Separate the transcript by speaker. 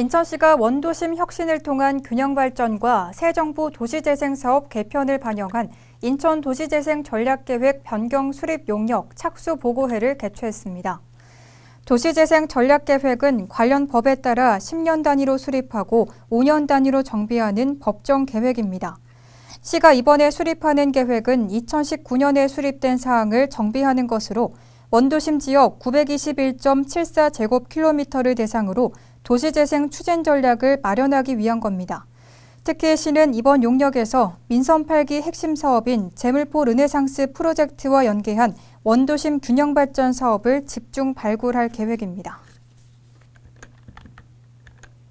Speaker 1: 인천시가 원도심 혁신을 통한 균형 발전과 새 정부 도시재생 사업 개편을 반영한 인천 도시재생 전략계획 변경 수립 용역 착수 보고회를 개최했습니다. 도시재생 전략계획은 관련 법에 따라 10년 단위로 수립하고 5년 단위로 정비하는 법정 계획입니다. 시가 이번에 수립하는 계획은 2019년에 수립된 사항을 정비하는 것으로 원도심 지역 921.74 제곱킬로미터를 대상으로 도시재생 추진 전략을 마련하기 위한 겁니다. 특히 시는 이번 용역에서 민선 8기 핵심 사업인 재물포 르네상스 프로젝트와 연계한 원도심 균형발전 사업을 집중 발굴할 계획입니다.